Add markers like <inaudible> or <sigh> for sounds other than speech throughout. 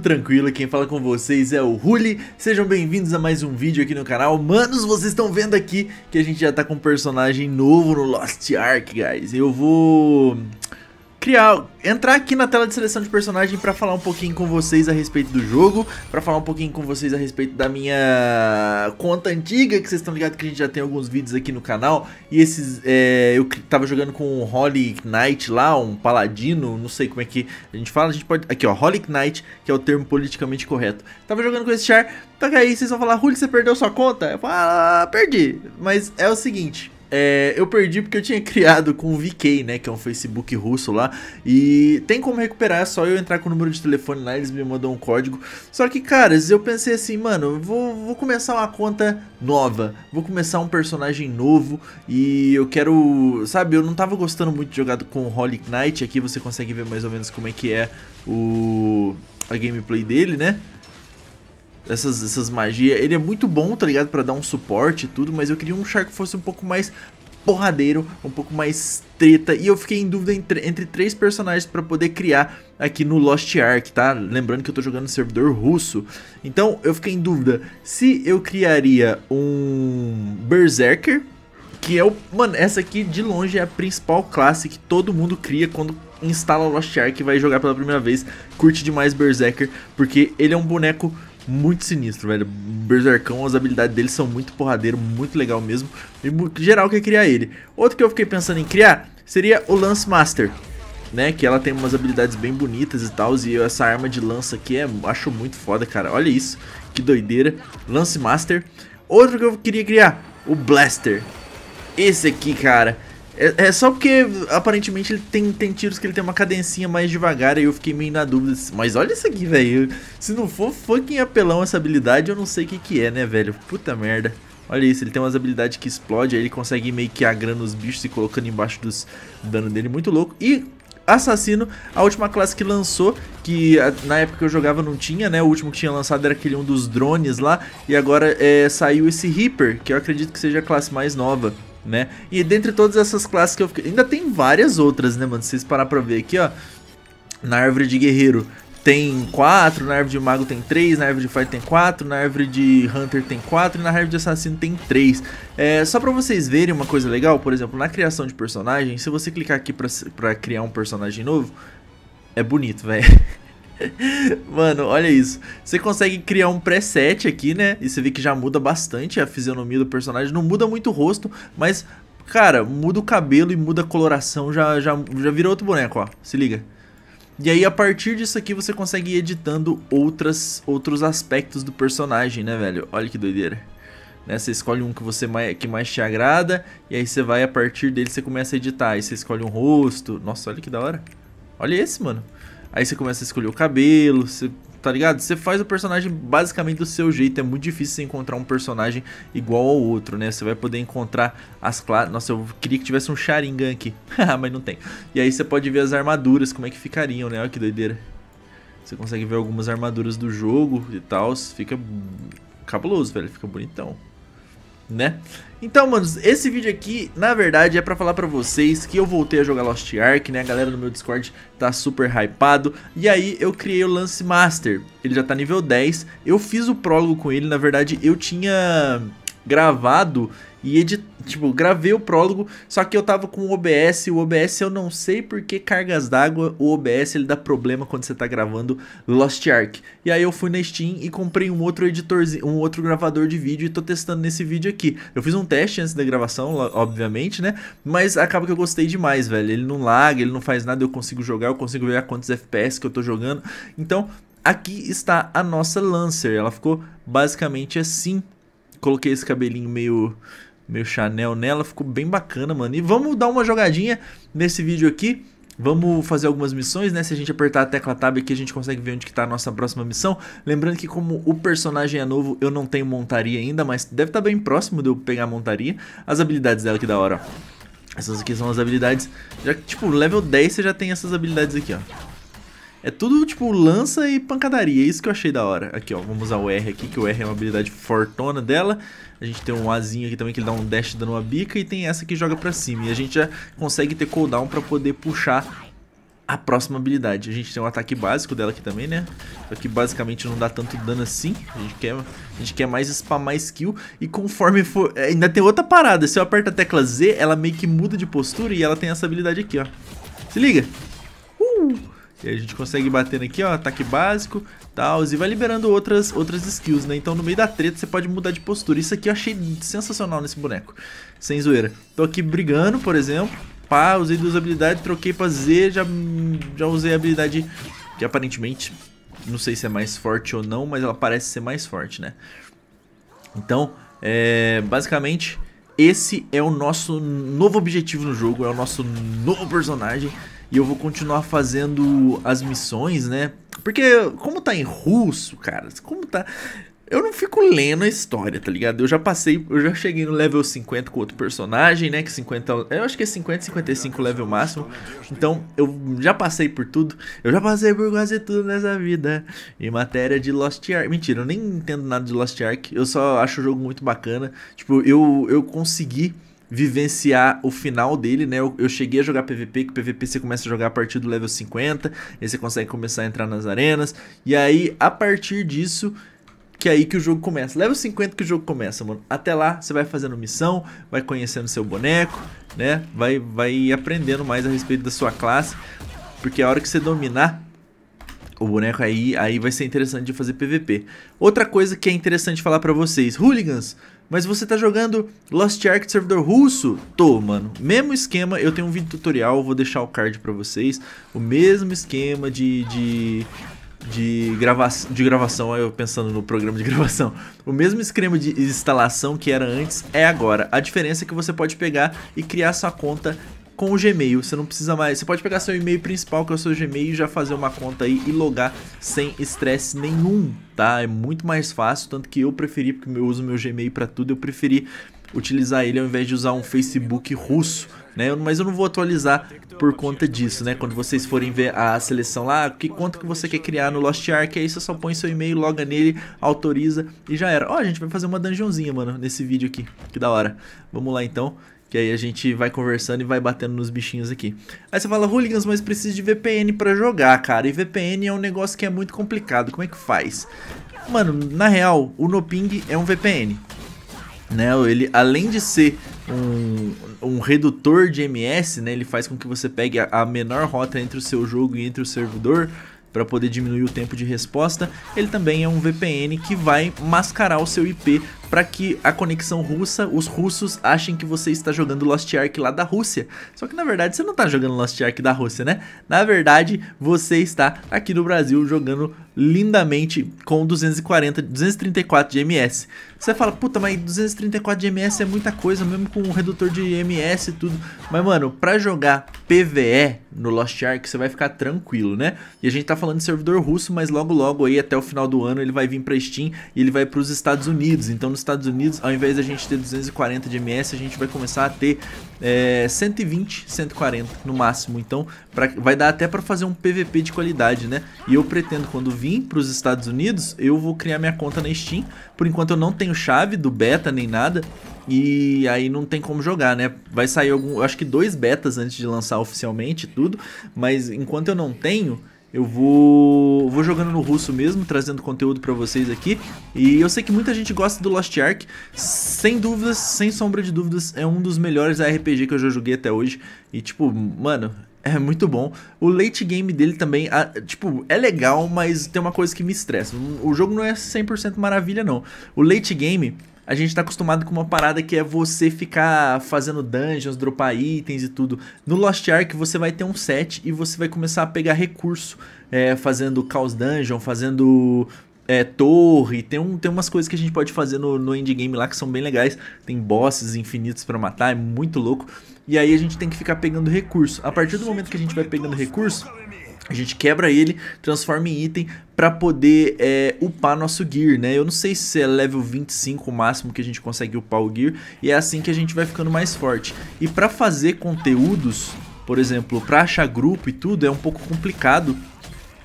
tranquilo, quem fala com vocês é o Huli Sejam bem-vindos a mais um vídeo aqui no canal Manos, vocês estão vendo aqui que a gente já tá com um personagem novo no Lost Ark, guys Eu vou criar, entrar aqui na tela de seleção de personagem para falar um pouquinho com vocês a respeito do jogo, para falar um pouquinho com vocês a respeito da minha conta antiga, que vocês estão ligados que a gente já tem alguns vídeos aqui no canal, e esses, é, eu tava jogando com um Holy Knight lá, um paladino, não sei como é que a gente fala, a gente pode, aqui ó, Holy Knight, que é o termo politicamente correto, tava jogando com esse char, tá aí, vocês vão falar, Rully, você perdeu sua conta? Eu falo, ah, perdi, mas é o seguinte... É, eu perdi porque eu tinha <laughs> criado com o VK, né? Que é um Facebook russo lá. E tem como recuperar, é só eu entrar com o número de telefone lá, eles me mandam um código. Só que, caras, eu pensei assim, mano, vou, vou começar uma conta nova. Vou começar um personagem novo. E eu quero. Sabe, eu não tava gostando muito de jogar com o Holy Knight. Aqui você consegue ver mais ou menos como é que é o. a gameplay dele, né? essas, essas magias. Ele é muito bom, tá ligado? Pra dar um suporte e tudo, mas eu queria um char que fosse um pouco mais porradeiro, um pouco mais treta. E eu fiquei em dúvida entre, entre três personagens para poder criar aqui no Lost Ark, tá? Lembrando que eu tô jogando no servidor russo. Então eu fiquei em dúvida se eu criaria um Berserker, que é o... Mano, essa aqui de longe é a principal classe que todo mundo cria quando instala Lost Ark e vai jogar pela primeira vez. Curte demais Berserker, porque ele é um boneco muito sinistro, velho. Berserkão, as habilidades dele são muito porradeiro, muito legal mesmo. E geral que criar ele. Outro que eu fiquei pensando em criar seria o Lance Master. Né, que ela tem umas habilidades bem bonitas e tal, e essa arma de lança aqui é, acho muito foda, cara. Olha isso, que doideira. Lance Master. Outro que eu queria criar, o Blaster. Esse aqui, cara, é, é, só porque aparentemente ele tem, tem tiros que ele tem uma cadencinha mais devagar e eu fiquei meio na dúvida. Mas olha isso aqui, velho. Se não for fucking apelão essa habilidade, eu não sei o que, que é, né, velho? Puta merda. Olha isso, ele tem umas habilidades que explode, aí ele consegue meio que agrando os bichos e colocando embaixo dos dano dele, muito louco. E Assassino, a última classe que lançou, que na época que eu jogava não tinha, né? O último que tinha lançado era aquele um dos drones lá, e agora é, saiu esse Reaper, que eu acredito que seja a classe mais nova né? E dentre todas essas classes que eu fiquei... Ainda tem várias outras, né, mano? Se vocês parar pra ver aqui, ó. Na árvore de guerreiro tem 4, na árvore de mago tem 3, na árvore de fight tem 4, na árvore de hunter tem 4 e na árvore de assassino tem 3. É, só pra vocês verem uma coisa legal, por exemplo, na criação de personagem, se você clicar aqui pra, pra criar um personagem novo, é bonito, velho. <laughs> <laughs> Mano, olha isso. Você consegue criar um preset aqui, né? E você vê que já muda bastante a fisionomia do personagem. Não muda muito o rosto, mas, cara, muda o cabelo e muda a coloração. Já, já, já virou outro boneco, ó. Se liga. E aí, a partir disso aqui, você consegue ir editando outras, outros aspectos do personagem, né, velho? Olha que doideira. Né? Você escolhe um que você mais, que mais te agrada, e aí você vai, a partir dele, você começa a editar. Aí você escolhe um rosto. Nossa, olha que da hora. Olha esse, mano. Aí você começa a escolher o cabelo, você, tá ligado? Você faz o personagem basicamente do seu jeito. É muito difícil você encontrar um personagem igual ao outro, né? Você vai poder encontrar as classes. Nossa, eu queria que tivesse um Sharingan aqui. <laughs> mas não tem. E aí você pode ver as armaduras, como é que ficariam, né? Olha que doideira. Você consegue ver algumas armaduras do jogo e tal. Fica cabuloso, velho. Fica bonitão né? Então, mano esse vídeo aqui, na verdade, é pra falar pra vocês que eu voltei a jogar Lost Ark, né? A galera do meu Discord tá super hypado. E aí, eu criei o Lance Master. Ele já tá nível 10. Eu fiz o prólogo com ele, na verdade, eu tinha gravado e edit... tipo, gravei o prólogo, só que eu tava com o OBS, o OBS eu não sei por que cargas d'água, o OBS ele dá problema quando você tá gravando Lost Ark. E aí eu fui na Steam e comprei um outro editorzinho, um outro gravador de vídeo e tô testando nesse vídeo aqui. Eu fiz um teste antes da gravação, obviamente, né? Mas acaba que eu gostei demais, velho. Ele não laga, ele não faz nada, eu consigo jogar, eu consigo ver a quantos FPS que eu tô jogando. Então, aqui está a nossa Lancer. Ela ficou basicamente assim. Coloquei esse cabelinho meio meu Chanel nela, ficou bem bacana, mano. E vamos dar uma jogadinha nesse vídeo aqui. Vamos fazer algumas missões, né? Se a gente apertar a tecla tab aqui, a gente consegue ver onde que tá a nossa próxima missão. Lembrando que como o personagem é novo, eu não tenho montaria ainda, mas deve estar tá bem próximo de eu pegar a montaria. As habilidades dela que da hora, ó. Essas aqui são as habilidades. Já que, tipo, level 10 você já tem essas habilidades aqui, ó. É tudo, tipo, lança e pancadaria. É isso que eu achei da hora. Aqui, ó. Vamos usar o R aqui, que o R é uma habilidade fortona dela. A gente tem um Azinho aqui também, que ele dá um dash dando uma bica. E tem essa que joga pra cima. E a gente já consegue ter cooldown pra poder puxar a próxima habilidade. A gente tem um ataque básico dela aqui também, né? Só que basicamente não dá tanto dano assim. A gente quer, a gente quer mais spamar skill. E conforme for... É, ainda tem outra parada. Se eu aperto a tecla Z, ela meio que muda de postura. E ela tem essa habilidade aqui, ó. Se liga. Uh! E a gente consegue batendo aqui, ó, ataque básico, tal, e vai liberando outras, outras skills, né? Então no meio da treta você pode mudar de postura. Isso aqui eu achei sensacional nesse boneco, sem zoeira. Tô aqui brigando, por exemplo, pá, usei duas habilidades, troquei pra Z, já, já usei a habilidade que aparentemente, não sei se é mais forte ou não, mas ela parece ser mais forte, né? Então, é, basicamente, esse é o nosso novo objetivo no jogo, é o nosso novo personagem, e eu vou continuar fazendo as missões, né? Porque como tá em russo, cara, como tá... Eu não fico lendo a história, tá ligado? Eu já passei, eu já cheguei no level 50 com outro personagem, né? Que 50, eu acho que é 50, 55 level máximo. Então, eu já passei por tudo. Eu já passei por quase tudo nessa vida. Em matéria de Lost Ark. Mentira, eu nem entendo nada de Lost Ark. Eu só acho o jogo muito bacana. Tipo, eu, eu consegui vivenciar o final dele, né? Eu, eu, cheguei a jogar PVP, que PVP você começa a jogar a partir do level 50, e você consegue começar a entrar nas arenas. E aí, a partir disso, que é aí que o jogo começa. Level 50 que o jogo começa, mano. Até lá, você vai fazendo missão, vai conhecendo seu boneco, né? Vai, vai aprendendo mais a respeito da sua classe. Porque a hora que você dominar, o boneco aí, aí vai ser interessante de fazer PVP. Outra coisa que é interessante falar para vocês, hooligans, mas você tá jogando Lost Ark servidor russo? Tô, mano. Mesmo esquema, eu tenho um vídeo tutorial, vou deixar o card pra vocês. O mesmo esquema de, de de, grava de gravação, eu pensando no programa de <laughs> gravação. O mesmo esquema de instalação que era antes é agora. A diferença é que você pode pegar e criar sua conta com o Gmail. Você não precisa mais. Você pode pegar seu e-mail principal, que é o seu Gmail, e já fazer uma conta aí e logar sem estresse nenhum, tá? É muito mais fácil. Tanto que eu preferi, porque eu uso meu Gmail para tudo, eu preferi utilizar ele ao invés de usar um Facebook russo, né? Mas eu não vou atualizar por conta disso, né? Quando vocês forem ver a seleção lá, ah, que conta que você quer criar no Lost Ark, aí você só põe seu e-mail, loga nele, autoriza e já era. Ó, oh, a gente vai fazer uma dungeonzinha, mano, nesse vídeo aqui. Que da hora. Vamos lá então. Que aí a gente vai conversando e vai batendo nos bichinhos aqui. Aí você fala, Hooligans, mas precisa de VPN para jogar, cara. E VPN é um negócio que é muito complicado. Como é que faz? Mano, na real, o Noping é um VPN. Né? Ele, além de ser um, um redutor de MS, né? Ele faz com que você pegue a, a menor rota entre o seu jogo e entre o servidor para poder diminuir o tempo de resposta, ele também é um VPN que vai mascarar o seu IP para que a conexão russa, os russos achem que você está jogando Lost Ark lá da Rússia. Só que na verdade você não está jogando Lost Ark da Rússia, né? Na verdade, você está aqui no Brasil jogando lindamente com 240, 234 de MS. Você fala, puta, mas 234 de MS é muita coisa, mesmo com um redutor de MS e tudo. Mas, mano, pra jogar PVE no Lost Ark, você vai ficar tranquilo, né? E a gente tá falando de servidor russo, mas logo logo aí, até o final do ano, ele vai vir pra Steam e ele vai pros Estados Unidos. Então, no Estados Unidos, ao invés da gente ter 240 de ms, a gente vai começar a ter é, 120, 140 no máximo. Então, pra, vai dar até para fazer um PVP de qualidade, né? E eu pretendo, quando vir para os Estados Unidos, eu vou criar minha conta na Steam. Por enquanto eu não tenho chave do beta nem nada. E aí não tem como jogar, né? Vai sair algum, acho que dois betas antes de lançar oficialmente tudo, mas enquanto eu não tenho, eu vou, vou jogando no russo mesmo, trazendo conteúdo para vocês aqui. E eu sei que muita gente gosta do Lost Ark. Sem dúvidas, sem sombra de dúvidas, é um dos melhores RPG que eu já joguei até hoje. E tipo, mano, <laughs> é muito bom. O late game dele também, a, tipo, é legal, mas tem uma coisa que me estressa. O jogo não é 100% maravilha, não. O late game, a gente tá acostumado com uma parada que é você ficar fazendo dungeons, dropar itens e tudo. No Lost Ark você vai ter um set e você vai começar a pegar recurso, é, fazendo Chaos Dungeon, fazendo é, torre, tem, um, tem umas coisas que a gente pode fazer no, no endgame lá que são bem legais. Tem bosses infinitos para matar, é muito louco. E aí a gente tem que ficar pegando recurso. A partir do momento que a gente vai pegando recurso, a gente quebra ele, transforma em item para poder é, upar nosso gear, né? Eu não sei se é level 25 o máximo que a gente consegue upar o gear, e é assim que a gente vai ficando mais forte. E para fazer conteúdos, por exemplo, para achar grupo e tudo, é um pouco complicado,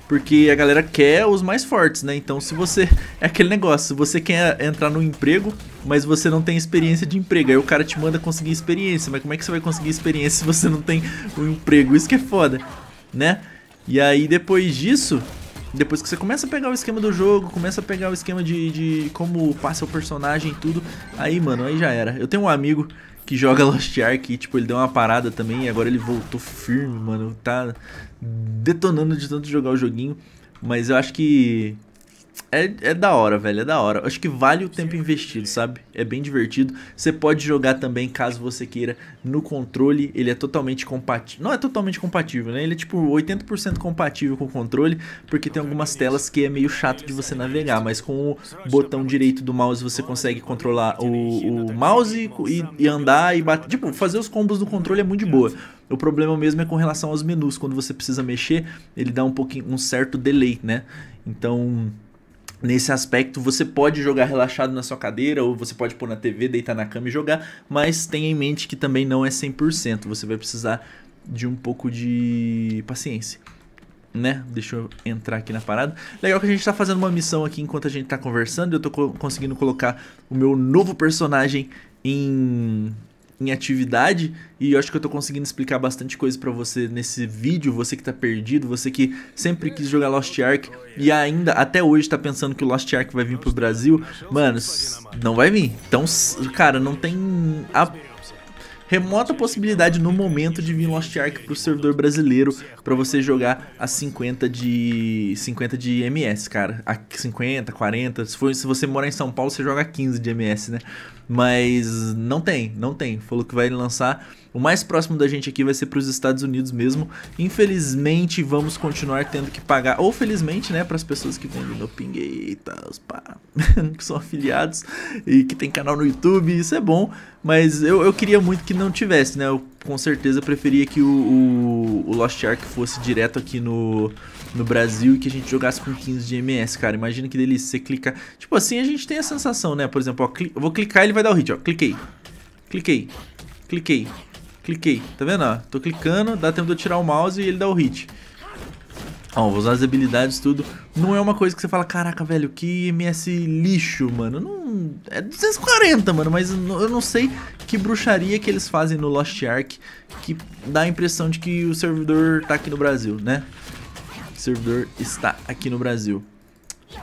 porque a galera quer os mais fortes, né? Então, se você. <laughs> É aquele negócio, se você quer entrar no emprego, mas você não tem experiência de emprego. Aí o cara te manda conseguir experiência. Mas como é que você vai conseguir experiência se você não tem um emprego? Isso que é foda, né? E aí depois disso, depois que você começa a pegar o esquema do jogo, começa a pegar o esquema de, de como passa o personagem e tudo, aí, mano, aí já era. Eu tenho um amigo que joga <laughs> Lost Ark e, tipo, ele deu uma parada também e agora ele voltou firme, mano. Tá detonando de tanto jogar o joguinho. Mas eu acho que é, é da hora, velho, é da hora. Acho que vale o tempo investido, sabe? É bem divertido. Você pode jogar também, caso você queira, no controle. Ele é totalmente compatível. Não é totalmente compatível, né? Ele é tipo 80% compatível com o controle, porque tem algumas telas que é meio chato de você navegar, mas com o botão direito do mouse você consegue controlar o, o mouse e, e andar e bater. Tipo, fazer os combos do controle é muito de boa. O problema mesmo é com relação aos menus. Quando você precisa mexer, ele dá um pouquinho um certo delay, né? Então Nesse aspecto, você pode jogar relaxado na sua cadeira, ou você pode pôr na TV, deitar na cama e jogar, mas tenha em mente que também não é 100%. Você vai precisar de um pouco de paciência. Né? Deixa eu entrar aqui na parada. Legal que a gente tá fazendo uma missão aqui enquanto a gente tá conversando. Eu tô co conseguindo colocar o meu novo personagem em em atividade e eu acho que eu tô conseguindo explicar bastante coisa para você nesse vídeo, você que tá perdido, você que sempre quis jogar Lost Ark e ainda até hoje tá pensando que o Lost Ark vai vir pro Brasil. Mano, não vai vir. Então, cara, não tem a remota possibilidade no momento de vir Lost Ark pro servidor brasileiro para você jogar a 50 de 50 de MS, cara. A 50, 40, se for se você morar em São Paulo, você joga 15 de MS, né? Mas não tem, não tem. Falou que vai lançar. O mais próximo da gente aqui vai ser para os Estados Unidos mesmo. Infelizmente, vamos continuar tendo que pagar, ou felizmente, né, para as pessoas que vendem no Ping os pá, <laughs> que são afiliados e que tem canal no YouTube, isso é bom, mas eu, eu queria muito que não tivesse, né? Eu com certeza preferia que o, o, o, Lost Ark fosse direto aqui no, no Brasil e que a gente jogasse com 15 de MS, cara. Imagina que delícia você clicar Tipo assim, a gente tem a sensação, né? Por exemplo, ó, cli... eu vou clicar e ele vai dar o hit, ó. Cliquei. Cliquei. Cliquei. Cliquei. Tá vendo? Ó, tô clicando, dá tempo de eu tirar o mouse e ele dá o hit. Ó, vou usar as habilidades, tudo. Não é uma coisa que você fala, caraca, velho, que MS lixo, mano. Não. É 240, mano, mas eu não sei que bruxaria que eles fazem no Lost Ark que dá a impressão de que o servidor tá aqui no Brasil, né? O servidor está aqui no Brasil.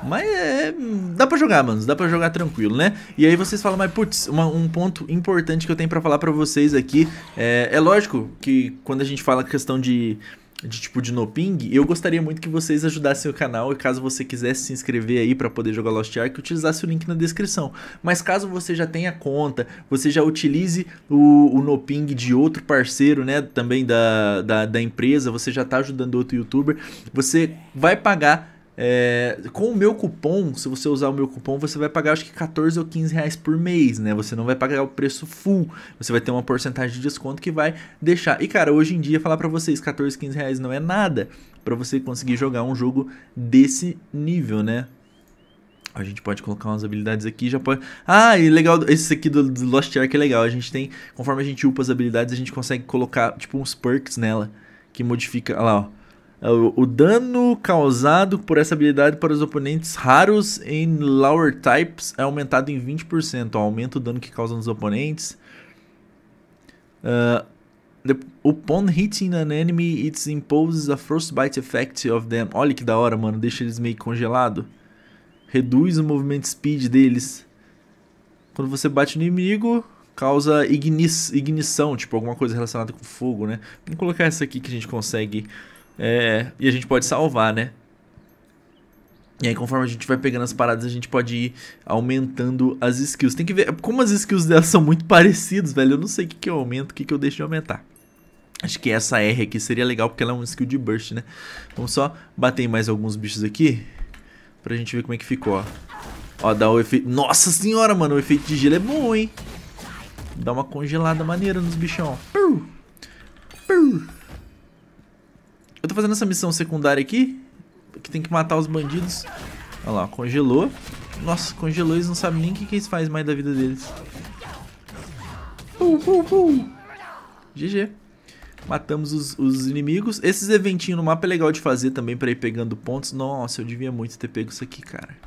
Mas é, dá pra jogar, mano. Dá pra jogar tranquilo, né? E aí vocês falam, mas putz, uma, um ponto importante que eu tenho pra falar pra vocês aqui. É, é lógico que quando a gente fala questão de de tipo de no ping, eu gostaria muito que vocês ajudassem o canal e caso você quisesse se inscrever aí para poder jogar Lost Ark, utilizasse o link na descrição. Mas caso você já tenha conta, você já utilize o, o no ping de outro parceiro, né, também da, da, da empresa, você já está ajudando outro youtuber, você vai pagar é, com o meu cupom, se você usar o meu cupom, você vai pagar acho que 14 ou 15 reais por mês, né? Você não vai pagar o preço full, você vai ter uma porcentagem de desconto que vai deixar. E cara, hoje em dia, falar para vocês, 14, 15 reais não é nada para você conseguir jogar um jogo desse nível, né? A gente pode colocar umas habilidades aqui, já pode... Ah, e legal, esse aqui do, do Lost Ark é legal, a gente tem... Conforme a gente upa as habilidades, a gente consegue colocar, tipo, uns perks nela, que modifica... Olha lá, ó é o, dano causado por essa habilidade para os oponentes raros em lower types é aumentado em 20%. aumenta o dano que causa nos oponentes. Uh, upon hitting an enemy, it imposes a frostbite effect of them. Olha que da hora, mano. Deixa eles meio congelado. Reduz o movimento speed deles. Quando você bate no inimigo, causa ignis ignição, tipo alguma coisa relacionada com fogo, né? Vamos colocar essa aqui que a gente consegue é, e a gente pode salvar, né? E aí, conforme a gente vai pegando as paradas, a gente pode ir aumentando as skills. Tem que ver. Como as skills delas são muito parecidas, velho. Eu não sei o que, que eu aumento, o que, que eu deixo de aumentar. Acho que essa R aqui seria legal, porque ela é um skill de burst, né? Vamos só bater em mais alguns bichos aqui. Pra gente ver como é que ficou, ó. Ó, dá o efeito... Nossa senhora, mano, o efeito de gelo é bom, hein? Dá uma congelada maneira nos bichão. Pum! Pum! Eu tô fazendo essa missão secundária aqui, que tem que matar os bandidos. Olha lá, congelou. Nossa, congelou, eles não sabem nem o que, que eles fazem mais da vida deles. Pum, pum, pum. GG. Matamos os, os, inimigos. Esses eventinhos no mapa é legal de fazer também pra ir pegando pontos. Nossa, eu devia muito ter pego isso aqui, cara.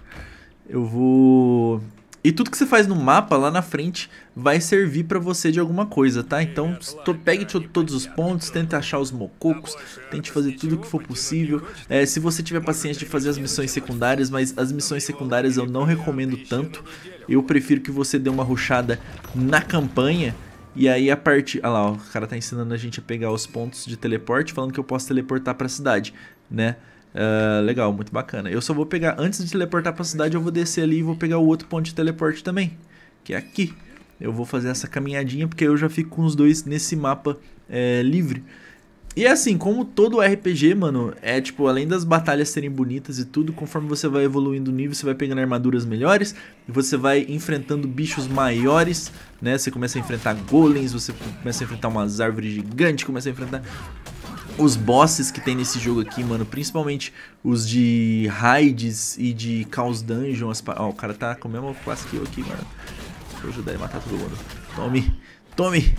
Eu vou... E tudo que você faz no mapa lá na frente vai servir para você de alguma coisa, tá? Então é, pegue todos os é, pontos, tente achar os mococos, tente fazer tudo o que for possível. É, se você tiver paciência de fazer as missões secundárias, mas as missões secundárias eu não tipo, né? recomendo tanto. Eu prefiro que você dê uma ruxada na campanha. E aí a partir... Olha lá, ó, o cara tá ensinando a gente a pegar os pontos de teleporte, falando que eu posso teleportar pra cidade, né? Ah, legal, muito bacana. Eu só vou pegar, antes de teleportar pra cidade, eu vou descer ali e vou pegar o outro ponto de teleporte também, que é aqui. Eu vou fazer essa caminhadinha, porque eu já fico com os dois nesse mapa é, livre. E é assim, como todo RPG, mano, é tipo, além das batalhas serem bonitas e tudo, conforme você vai evoluindo o nível, você vai pegando armaduras melhores, você vai enfrentando bichos maiores, né? Você começa a enfrentar golems, você começa a enfrentar umas árvores gigantes, começa a enfrentar os bosses que tem nesse jogo aqui, mano, principalmente os de raids e de caos Dungeon. As... Ó, o cara tá com o mesmo quase que eu aqui, mano. Vou ajudar ele a matar todo mundo. Tome, tome.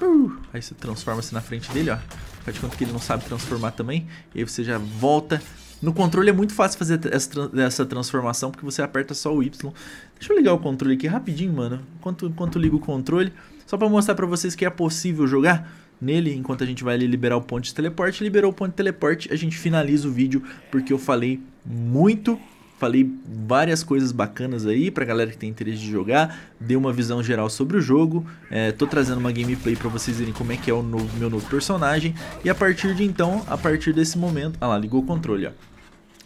Uh, aí você transforma-se na frente dele, ó. Faz de conta que ele não sabe transformar também. E aí você já volta. No controle é muito fácil fazer essa, essa transformação, porque você aperta só o Y. Deixa eu ligar o controle aqui rapidinho, mano. Enquanto, enquanto ligo o controle, só pra mostrar pra vocês que é possível jogar nele enquanto a gente vai liberar o ponto de teleporte. Liberou o ponto de teleporte, a gente finaliza o vídeo porque eu falei muito Falei várias coisas bacanas aí pra galera que tem interesse de jogar, dei uma visão geral sobre o jogo, é, tô trazendo uma gameplay pra vocês verem como é que é o novo, meu novo personagem, e a partir de então, a partir desse momento... Ah lá, ligou o controle, ó.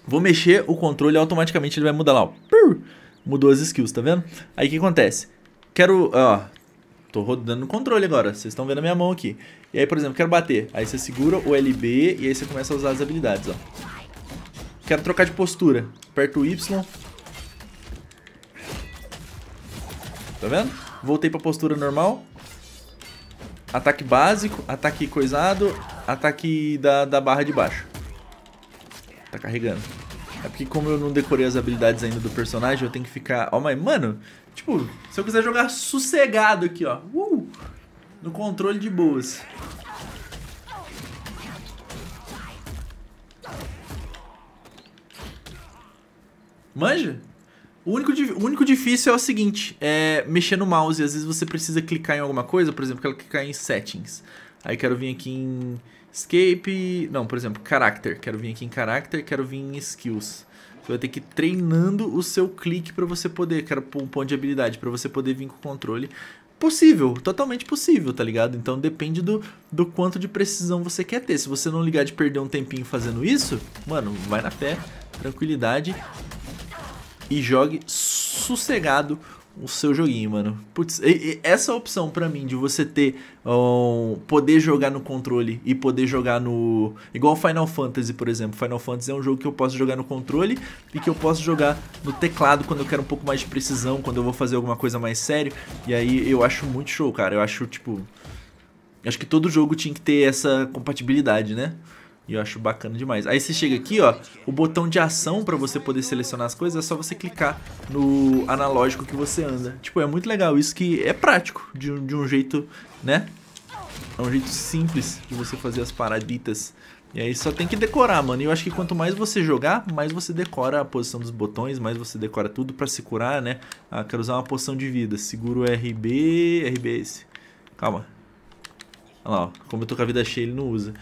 Vou mexer o controle automaticamente ele vai mudar lá, ó. Mudou as skills, tá vendo? Aí o que acontece? Quero, ó, tô rodando no controle agora, vocês estão vendo a minha mão aqui. E aí, por exemplo, quero bater. Aí você segura o LB e aí você começa a usar as habilidades, ó. Quero trocar de postura. Aperto o Y. Tá vendo? Voltei pra postura normal. Ataque básico, ataque coisado, ataque da, da barra de baixo. Tá carregando. É porque como eu não decorei as habilidades ainda do personagem, eu tenho que ficar... Ó, oh, mas, mano, tipo, se eu quiser jogar sossegado aqui, ó. Uh, no controle de boas. Manja? O único, o único difícil é o seguinte, é mexer no mouse. Às vezes você precisa clicar em alguma coisa, por exemplo, quero clicar em settings. Aí quero vir aqui em escape. Não, por exemplo, character. Quero vir aqui em character, quero vir em skills. Você vai ter que ir treinando o seu clique para você poder, quero um ponto de habilidade, para você poder vir com controle. Possível, totalmente possível, tá ligado? Então depende do, do quanto de precisão você quer ter. Se você não ligar de perder um tempinho fazendo isso, mano, vai na fé, tranquilidade e jogue sossegado o seu joguinho, mano. Putz, e, e essa opção para mim de você ter um, poder jogar no controle e poder jogar no igual Final Fantasy, por exemplo. Final Fantasy é um jogo que eu posso jogar no controle e que eu posso jogar no teclado quando eu quero um pouco mais de precisão, quando eu vou fazer alguma coisa mais sério. E aí eu acho muito show, cara. Eu acho tipo acho que todo jogo tinha que ter essa compatibilidade, né? E eu acho bacana demais. Aí você chega aqui, ó, o botão de ação para você poder selecionar as coisas é só você clicar no analógico que você anda. Tipo, é muito legal isso que é prático, de, de um jeito, né? É um jeito simples de você fazer as paraditas. E aí só tem que decorar, mano. E eu acho que quanto mais você jogar, mais você decora a posição dos botões, mais você decora tudo pra se curar, né? Ah, quero usar uma poção de vida. Seguro RB... RB é Calma. Olha lá, ó. Como eu tô com a vida cheia, ele não usa.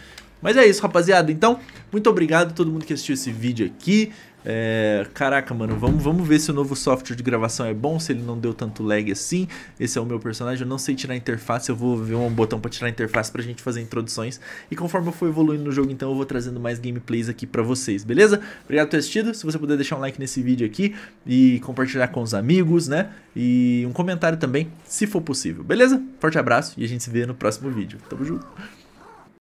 Mas é isso, rapaziada. Então, muito obrigado a todo mundo que assistiu esse vídeo aqui. É, caraca, mano, vamos, vamos ver se o novo software de gravação é bom, se ele não deu tanto lag assim. Esse é o meu personagem, eu não sei tirar a interface, eu vou ver um botão para tirar a interface pra gente fazer introduções. E conforme eu for evoluindo no jogo, então eu vou trazendo mais gameplays aqui pra vocês, beleza? Obrigado por ter assistido, se você puder deixar um like nesse vídeo aqui e compartilhar com os amigos, né? E um comentário também, se for possível, beleza? Forte abraço e a gente se vê no próximo vídeo. Tamo junto!